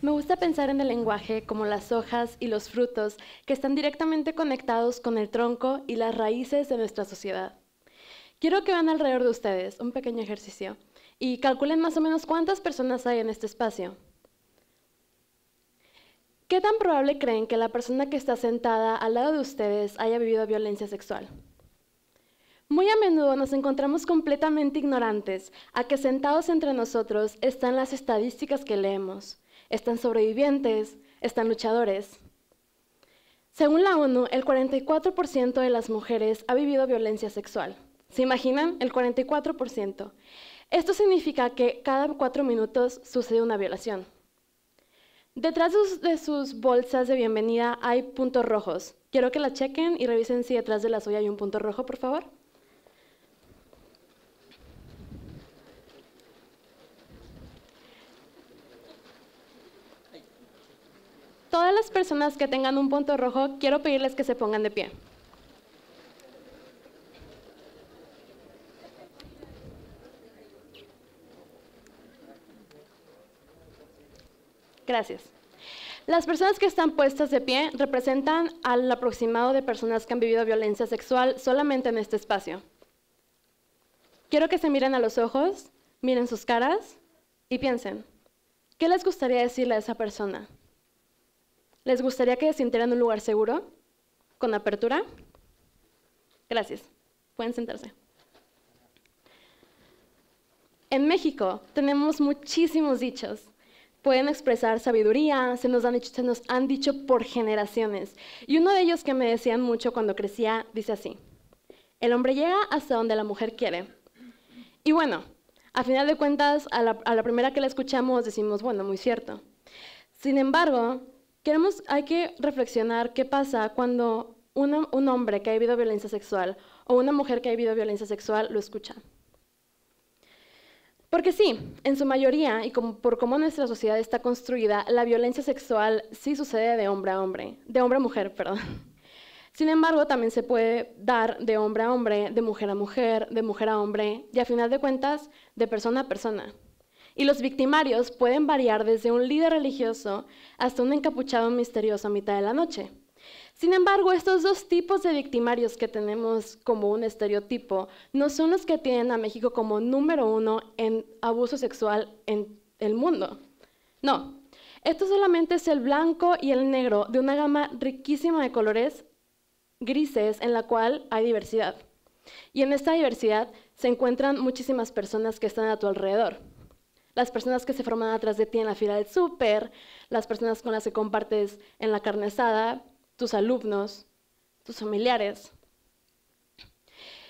Me gusta pensar en el lenguaje como las hojas y los frutos que están directamente conectados con el tronco y las raíces de nuestra sociedad. Quiero que vean alrededor de ustedes un pequeño ejercicio y calculen más o menos cuántas personas hay en este espacio. ¿Qué tan probable creen que la persona que está sentada al lado de ustedes haya vivido violencia sexual? Muy a menudo nos encontramos completamente ignorantes a que sentados entre nosotros están las estadísticas que leemos están sobrevivientes, están luchadores. Según la ONU, el 44% de las mujeres ha vivido violencia sexual. ¿Se imaginan? El 44%. Esto significa que cada cuatro minutos sucede una violación. Detrás de sus bolsas de bienvenida hay puntos rojos. Quiero que la chequen y revisen si detrás de la suya hay un punto rojo, por favor. todas las personas que tengan un punto rojo, quiero pedirles que se pongan de pie. Gracias. Las personas que están puestas de pie representan al aproximado de personas que han vivido violencia sexual solamente en este espacio. Quiero que se miren a los ojos, miren sus caras y piensen, ¿qué les gustaría decirle a esa persona? ¿Les gustaría que se sintieran en un lugar seguro? ¿Con apertura? Gracias. Pueden sentarse. En México tenemos muchísimos dichos. Pueden expresar sabiduría, se nos, han, se nos han dicho por generaciones. Y uno de ellos que me decían mucho cuando crecía dice así, el hombre llega hasta donde la mujer quiere. Y bueno, a final de cuentas, a la primera que la escuchamos decimos, bueno, muy cierto. Sin embargo, hay que reflexionar qué pasa cuando un hombre que ha vivido violencia sexual o una mujer que ha vivido violencia sexual lo escucha. Porque sí, en su mayoría, y por cómo nuestra sociedad está construida, la violencia sexual sí sucede de hombre a hombre, de hombre a mujer, perdón. Sin embargo, también se puede dar de hombre a hombre, de mujer a mujer, de mujer a hombre, y a final de cuentas, de persona a persona y los victimarios pueden variar desde un líder religioso hasta un encapuchado misterioso a mitad de la noche. Sin embargo, estos dos tipos de victimarios que tenemos como un estereotipo no son los que tienen a México como número uno en abuso sexual en el mundo. No, esto solamente es el blanco y el negro de una gama riquísima de colores grises en la cual hay diversidad. Y en esta diversidad se encuentran muchísimas personas que están a tu alrededor las personas que se forman atrás de ti en la fila del súper, las personas con las que compartes en la carnesada, tus alumnos, tus familiares.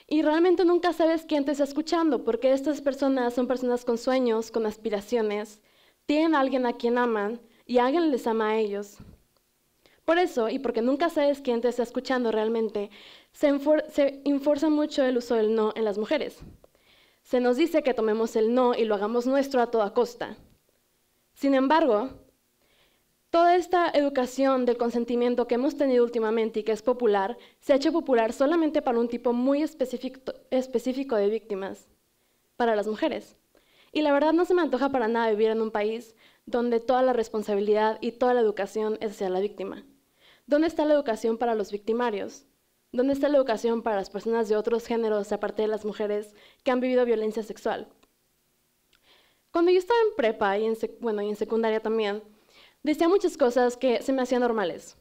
Y realmente nunca sabes quién te está escuchando, porque estas personas son personas con sueños, con aspiraciones, tienen a alguien a quien aman y alguien les ama a ellos. Por eso, y porque nunca sabes quién te está escuchando realmente, se, se enforza mucho el uso del no en las mujeres se nos dice que tomemos el no y lo hagamos nuestro a toda costa. Sin embargo, toda esta educación del consentimiento que hemos tenido últimamente y que es popular, se ha hecho popular solamente para un tipo muy específico de víctimas, para las mujeres. Y la verdad no se me antoja para nada vivir en un país donde toda la responsabilidad y toda la educación es hacia la víctima. ¿Dónde está la educación para los victimarios? ¿Dónde está la educación para las personas de otros géneros, aparte de las mujeres, que han vivido violencia sexual? Cuando yo estaba en prepa y en, y en secundaria también, decía muchas cosas que se me hacían normales.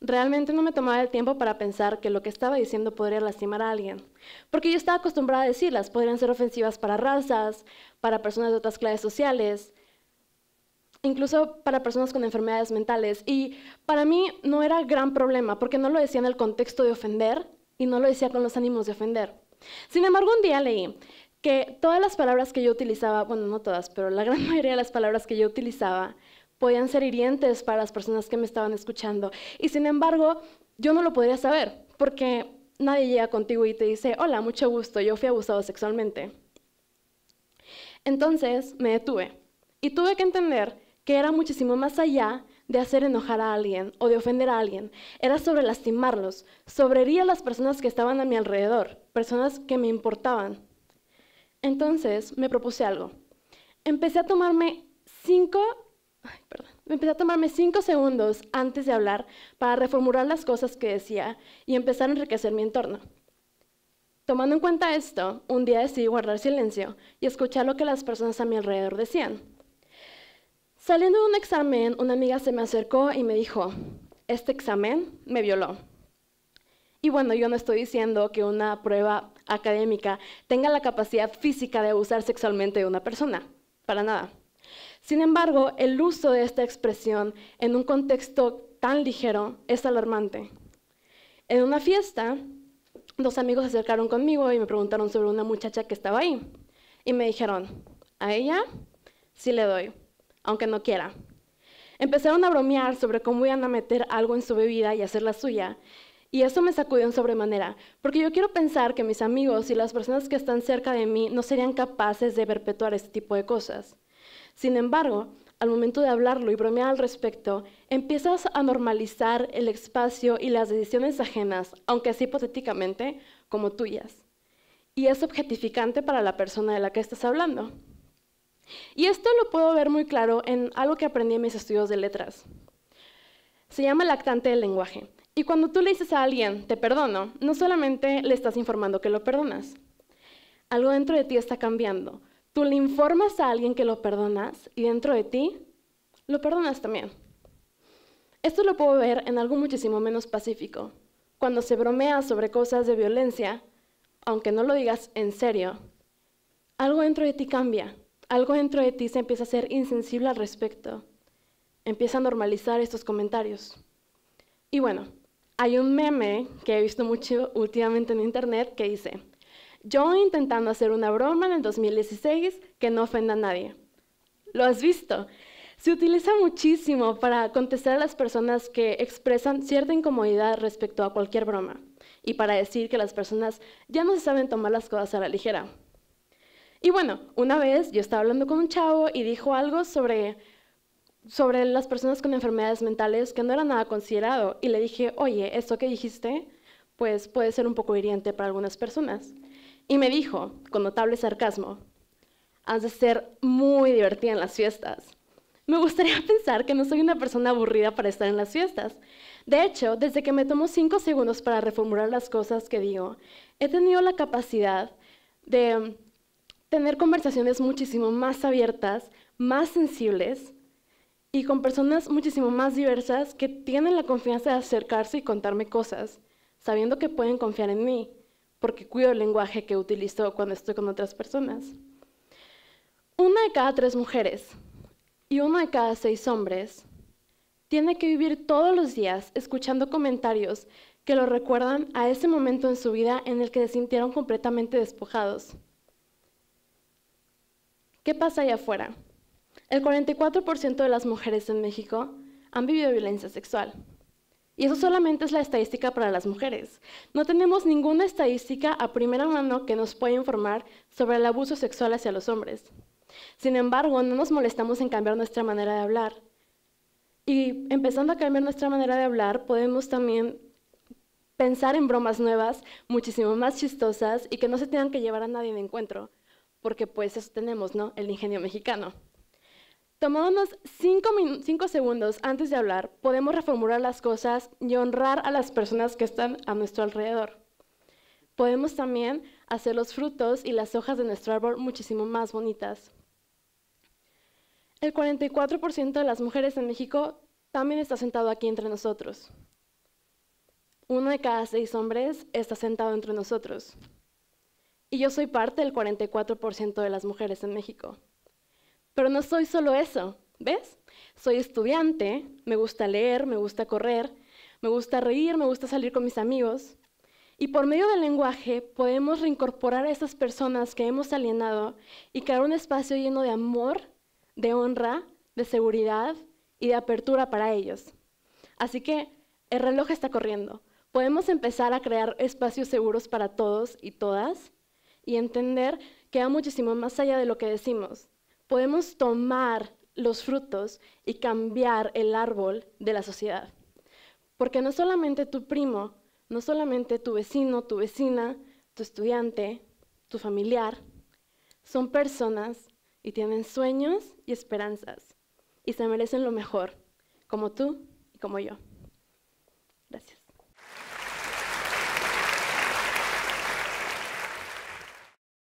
Realmente no me tomaba el tiempo para pensar que lo que estaba diciendo podría lastimar a alguien, porque yo estaba acostumbrada a decirlas, podrían ser ofensivas para razas, para personas de otras clases sociales, incluso para personas con enfermedades mentales. Y para mí no era gran problema, porque no lo decía en el contexto de ofender y no lo decía con los ánimos de ofender. Sin embargo, un día leí que todas las palabras que yo utilizaba, bueno, no todas, pero la gran mayoría de las palabras que yo utilizaba podían ser hirientes para las personas que me estaban escuchando. Y sin embargo, yo no lo podía saber, porque nadie llega contigo y te dice, hola, mucho gusto, yo fui abusado sexualmente. Entonces me detuve y tuve que entender era muchísimo más allá de hacer enojar a alguien o de ofender a alguien, era sobre lastimarlos, sobre herir a las personas que estaban a mi alrededor, personas que me importaban. Entonces me propuse algo. Empecé a tomarme cinco, empecé a tomarme cinco segundos antes de hablar para reformular las cosas que decía y empezar a enriquecer mi entorno. Tomando en cuenta esto, un día decidí guardar silencio y escuchar lo que las personas a mi alrededor decían. Saliendo de un examen, una amiga se me acercó y me dijo, este examen me violó. Y bueno, yo no estoy diciendo que una prueba académica tenga la capacidad física de abusar sexualmente de una persona, para nada. Sin embargo, el uso de esta expresión en un contexto tan ligero es alarmante. En una fiesta, dos amigos se acercaron conmigo y me preguntaron sobre una muchacha que estaba ahí. Y me dijeron, a ella sí le doy, aunque no quiera. Empezaron a bromear sobre cómo iban a meter algo en su bebida y hacerla suya, y eso me sacudió en sobremanera, porque yo quiero pensar que mis amigos y las personas que están cerca de mí no serían capaces de perpetuar este tipo de cosas. Sin embargo, al momento de hablarlo y bromear al respecto, empiezas a normalizar el espacio y las decisiones ajenas, aunque así hipotéticamente, como tuyas. Y es objetificante para la persona de la que estás hablando. Y esto lo puedo ver muy claro en algo que aprendí en mis estudios de letras. Se llama lactante del lenguaje. Y cuando tú le dices a alguien, te perdono, no solamente le estás informando que lo perdonas. Algo dentro de ti está cambiando. Tú le informas a alguien que lo perdonas y dentro de ti lo perdonas también. Esto lo puedo ver en algo muchísimo menos pacífico. Cuando se bromea sobre cosas de violencia, aunque no lo digas en serio, algo dentro de ti cambia algo dentro de ti se empieza a ser insensible al respecto. Empieza a normalizar estos comentarios. Y bueno, hay un meme que he visto mucho últimamente en internet que dice, yo intentando hacer una broma en el 2016 que no ofenda a nadie. ¿Lo has visto? Se utiliza muchísimo para contestar a las personas que expresan cierta incomodidad respecto a cualquier broma y para decir que las personas ya no se saben tomar las cosas a la ligera. Y bueno, una vez yo estaba hablando con un chavo y dijo algo sobre, sobre las personas con enfermedades mentales que no era nada considerado. Y le dije, oye, esto que dijiste, pues puede ser un poco hiriente para algunas personas. Y me dijo, con notable sarcasmo, has de ser muy divertida en las fiestas. Me gustaría pensar que no soy una persona aburrida para estar en las fiestas. De hecho, desde que me tomo cinco segundos para reformular las cosas que digo, he tenido la capacidad de tener conversaciones muchísimo más abiertas, más sensibles y con personas muchísimo más diversas que tienen la confianza de acercarse y contarme cosas, sabiendo que pueden confiar en mí, porque cuido el lenguaje que utilizo cuando estoy con otras personas. Una de cada tres mujeres y una de cada seis hombres tiene que vivir todos los días escuchando comentarios que lo recuerdan a ese momento en su vida en el que se sintieron completamente despojados ¿Qué pasa allá afuera? El 44% de las mujeres en México han vivido violencia sexual. Y eso solamente es la estadística para las mujeres. No tenemos ninguna estadística a primera mano que nos pueda informar sobre el abuso sexual hacia los hombres. Sin embargo, no nos molestamos en cambiar nuestra manera de hablar. Y empezando a cambiar nuestra manera de hablar, podemos también pensar en bromas nuevas, muchísimo más chistosas y que no se tengan que llevar a nadie de encuentro porque pues eso tenemos, ¿no? El ingenio mexicano. Tomándonos cinco, segundos antes de hablar, podemos reformular las cosas y honrar a las personas que están a nuestro alrededor. Podemos también hacer los frutos y las hojas de nuestro árbol muchísimo más bonitas. El 44% de las mujeres en México también está sentado aquí entre nosotros. Uno de cada seis hombres está sentado entre nosotros y yo soy parte del 44% de las mujeres en México. Pero no soy solo eso, ¿ves? Soy estudiante, me gusta leer, me gusta correr, me gusta reír, me gusta salir con mis amigos. Y por medio del lenguaje podemos reincorporar a esas personas que hemos alienado y crear un espacio lleno de amor, de honra, de seguridad y de apertura para ellos. Así que el reloj está corriendo. Podemos empezar a crear espacios seguros para todos y todas y entender que va muchísimo más allá de lo que decimos. Podemos tomar los frutos y cambiar el árbol de la sociedad. Porque no solamente tu primo, no solamente tu vecino, tu vecina, tu estudiante, tu familiar, son personas y tienen sueños y esperanzas y se merecen lo mejor, como tú y como yo.